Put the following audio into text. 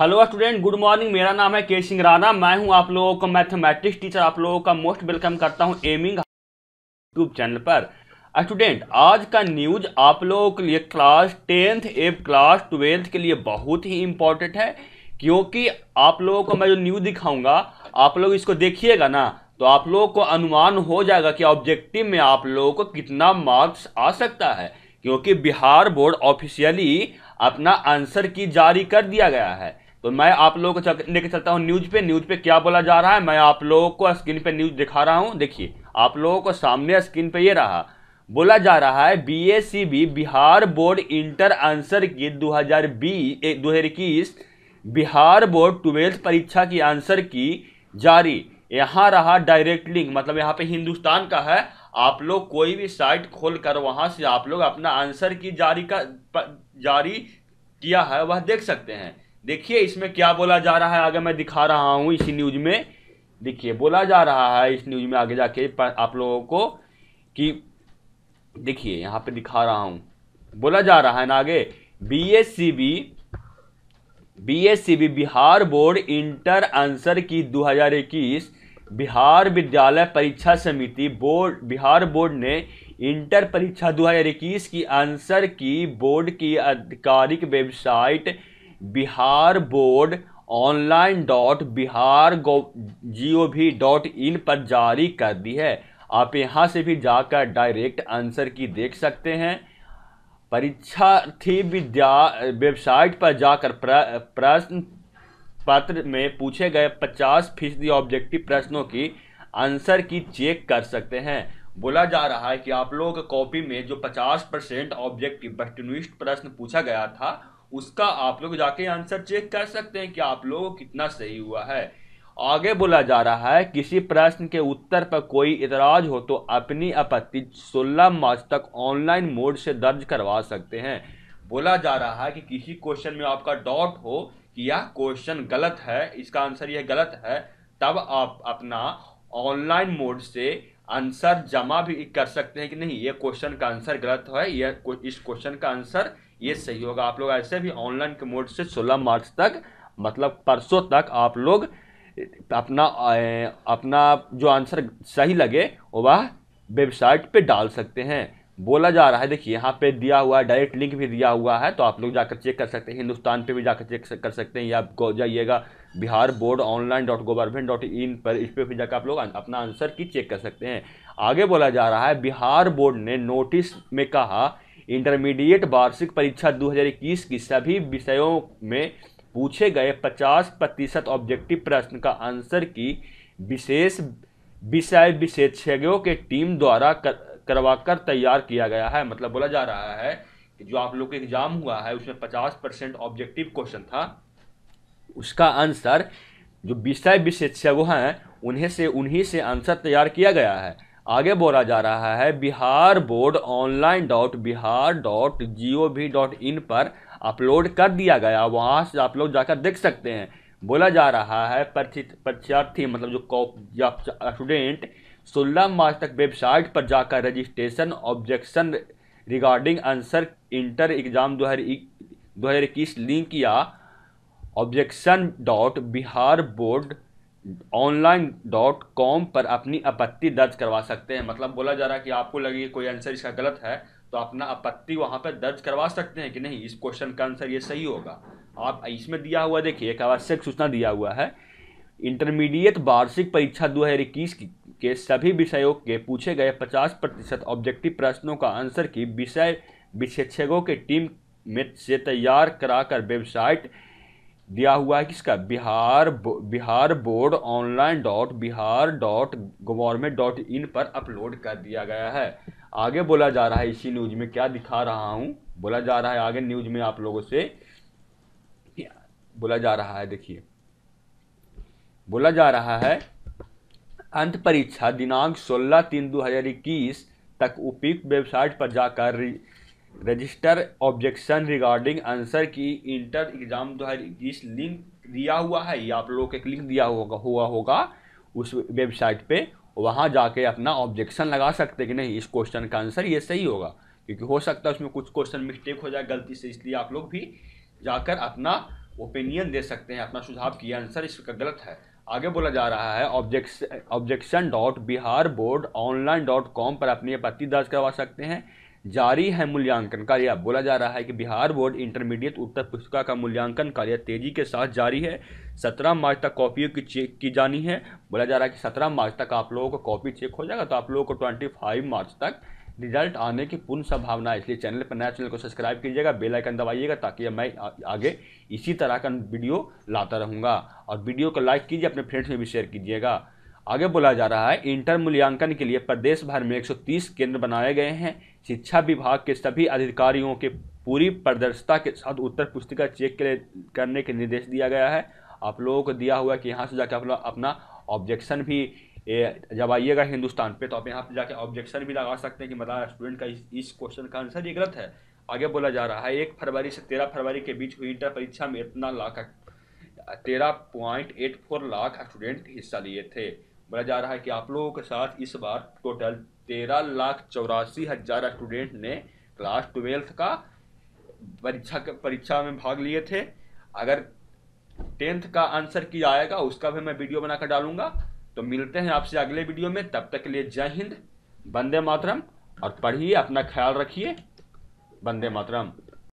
hello student good morning मेरा नाम है के सिंह राणा मैं हूं आप लोगों का मैथमेटिक्स टीचर आप लोगों का मोस्ट वेलकम करता हूं एमिंग यूट्यूब चैनल पर स्टूडेंट आज का न्यूज आप लोगों के लिए क्लास टेंथ एव क्लास ट्वेल्थ के लिए बहुत ही इम्पोर्टेंट है क्योंकि आप लोगों को मैं जो न्यूज दिखाऊंगा आप लोग इसको देखिएगा ना तो आप लोगों को अनुमान हो जाएगा कि ऑब्जेक्टिव में आप लोगों को कितना मार्क्स आ सकता है क्योंकि बिहार बोर्ड ऑफिशियली अपना आंसर की जारी कर दिया गया है तो मैं आप लोगों को लेके चलता हूँ न्यूज़ पे न्यूज़ पे क्या बोला जा रहा है मैं आप लोगों को स्क्रीन पे न्यूज़ दिखा रहा हूँ देखिए आप लोगों को सामने स्क्रीन पे ये रहा बोला जा रहा है B Bihar board inter answer key दो हज़ार बीस बिहार बोर्ड ट्वेल्थ परीक्षा की आंसर की जारी यहाँ रहा डायरेक्ट लिंक मतलब यहाँ पे हिंदुस्तान का है आप लोग कोई भी साइट खोल कर वहाँ से आप लोग अपना आंसर की जारी का जारी किया है वह देख सकते हैं देखिए इसमें क्या बोला जा रहा है आगे मैं दिखा रहा हूँ इसी न्यूज में देखिए बोला जा रहा है इस न्यूज में आगे जाके आप लोगों को कि देखिए यहाँ पे दिखा रहा हूँ बोला जा रहा है ना आगे B S C B B S C B Bihar board inter answer key 2021 Bihar विद्यालय परीक्षा समिति बोर्ड बिहार बोर्ड ने इंटर परीक्षा 2021 की आंसर की बोर्ड की आधिकारिक website Bihar board online dot Bihar G O V dot in पर जारी कर दी है आप यहाँ से भी जाकर डायरेक्ट आंसर की देख सकते हैं परीक्षार्थी विद्या वेबसाइट पर जाकर प्रश्न पत्र में पूछे गए 50 फीसदी ऑब्जेक्टिव प्रश्नों की आंसर की चेक कर सकते हैं बोला जा रहा है कि आप लोगों के कॉपी में जो 50 परसेंट ऑब्जेक्टिव बटनिस्ट प्रश्न पूछा गया था उसका आप लोग जाके आंसर चेक कर सकते हैं कि आप लोग कितना सही हुआ है आगे बोला जा रहा है किसी प्रश्न के उत्तर पर कोई इतराज हो तो अपनी आपत्ति 16 मार्च तक ऑनलाइन मोड से दर्ज करवा सकते हैं बोला जा रहा है कि किसी क्वेश्चन में आपका डाउट हो कि यह क्वेश्चन गलत है इसका आंसर यह गलत है तब आप अपना ऑनलाइन मोड से आंसर जमा भी कर सकते हैं कि नहीं ये क्वेश्चन का आंसर गलत है ये इस क्वेश्चन का आंसर ये सही होगा आप लोग ऐसे भी ऑनलाइन के मोड से 16 मार्च तक मतलब परसों तक आप लोग अपना अपना जो आंसर सही लगे वह वेबसाइट पे डाल सकते हैं बोला जा रहा है देखिए यहाँ पे दिया हुआ है डायरेक्ट लिंक भी दिया हुआ है तो आप लोग जाकर चेक कर सकते हैं हिंदुस्तान पे भी जाकर चेक कर सकते हैं या आप जाइएगा Bihar board online dot government dot in पर इस पर भी जाकर आप लोग अपना आंसर की चेक कर सकते हैं आगे बोला जा रहा है बिहार बोर्ड ने नोटिस में कहा इंटरमीडिएट वार्षिक परीक्षा दो की सभी विषयों में पूछे गए पचास प्रतिशत ऑब्जेक्टिव प्रश्न का आंसर की विशेष विषय विशेषज्ञों के टीम द्वारा कर, करवाकर तैयार किया गया है मतलब बोला जा रहा है कि जो आप लोग का एग्ज़ाम हुआ है उसमें पचास परसेंट ऑब्जेक्टिव क्वेश्चन था उसका आंसर जो विषय विशेषज्ञ हैं उन्हें से उन्हीं से आंसर तैयार किया गया है आगे बोला जा रहा है Bihar board online dot Bihar dot G O V dot in पर अपलोड कर दिया गया वहाँ से आप लोग जाकर देख सकते हैं बोला जा रहा है परीक्षार्थी मतलब जो स्टूडेंट 16 मार्च तक वेबसाइट पर जाकर registration objection regarding answer inter exam दो हज़ार इक्कीस लिंक या objection dot Bihar board online dot com पर अपनी आपत्ति दर्ज करवा सकते हैं मतलब बोला जा रहा है कि आपको लगे कोई आंसर इसका गलत है तो अपना आपत्ति वहाँ पर दर्ज करवा सकते हैं कि नहीं इस क्वेश्चन का आंसर ये सही होगा आप इसमें दिया हुआ देखिए एक आवश्यक सूचना दिया हुआ है इंटरमीडिएट वार्षिक परीक्षा 2021 की के सभी विषयों के पूछे गए 50 प्रतिशत ऑब्जेक्टिव प्रश्नों का आंसर की विषय विशेषज्ञों के टीम में से तैयार कराकर वेबसाइट दिया हुआ है किसका Bihar Bihar board online dot Bihar dot government dot in पर अपलोड कर दिया गया है आगे बोला जा रहा है इसी न्यूज में क्या दिखा रहा हूँ बोला जा रहा है आगे न्यूज में आप लोगों से बोला जा रहा है देखिए बोला जा रहा है अंत परीक्षा दिनांक 16 तीन 2021 तक उपयुक्त वेबसाइट पर जाकर register objection regarding answer key inter exam दो लिंक दिया हुआ है या आप लोगों को एक लिंक दिया होगा हुआ होगा उस वेबसाइट पे वहाँ जाके अपना ऑब्जेक्शन लगा सकते कि नहीं इस क्वेश्चन का आंसर ये सही होगा क्योंकि हो सकता है उसमें कुछ क्वेश्चन मिस्टेक हो जाए गलती से इसलिए आप लोग भी जाकर अपना ओपिनियन दे सकते हैं अपना सुझाव कि आंसर इसका गलत है आगे बोला जा रहा है objection dot Bihar board online dot com पर अपनी आपत्ति दर्ज करवा सकते हैं जारी है मूल्यांकन कार्य बोला जा रहा है कि बिहार बोर्ड इंटरमीडिएट उत्तर पुस्तिका का मूल्यांकन कार्य तेजी के साथ जारी है सत्रह मार्च तक कॉपियों की चेक की जानी है बोला जा रहा है कि सत्रह मार्च तक आप लोगों को कॉपी चेक हो जाएगा तो आप लोगों को ट्वेंटी फाइव मार्च तक रिजल्ट आने की पूर्ण संभावना है इसलिए चैनल पर नया चैनल को सब्सक्राइब कीजिएगा बेल आइकन दबाइएगा ताकि मैं आगे इसी तरह का वीडियो लाता रहूँगा और वीडियो को लाइक कीजिए अपने फ्रेंड्स में भी शेयर कीजिएगा आगे बोला जा रहा है इंटर मूल्यांकन के लिए प्रदेश भर में 130 केंद्र बनाए गए हैं शिक्षा विभाग के सभी अधिकारियों के पूरी पारदर्शिता के साथ उत्तर पुस्तिका चेक के करने के निर्देश दिया गया है आप लोगों को दिया हुआ कि यहाँ से जाकर आप लोग अपना ऑब्जेक्शन भी ये जब आइएगा हिंदुस्तान पे तो आप यहाँ पे जाके ऑब्जेक्शन भी लगा सकते हैं कि मतलब स्टूडेंट का इस इस क्वेश्चन का आंसर ये गलत है आगे बोला जा रहा है एक फरवरी से तेरह फरवरी के बीच हुई इंटर परीक्षा में इतना लाख तेरह point eight four lakh student हिस्सा लिए थे बोला जा रहा है कि आप लोगों के साथ इस बार टोटल तेरह लाख चौरासी हज़ार स्टूडेंट ने क्लास ट्वेल्थ का परीक्षा परीक्षा में भाग लिए थे अगर टेंथ का आंसर किया आएगा उसका भी मैं वीडियो बनाकर डालूंगा तो मिलते हैं आपसे अगले वीडियो में तब तक के लिए जय हिंद वंदे मातरम और पढ़िए अपना ख्याल रखिए वंदे मातरम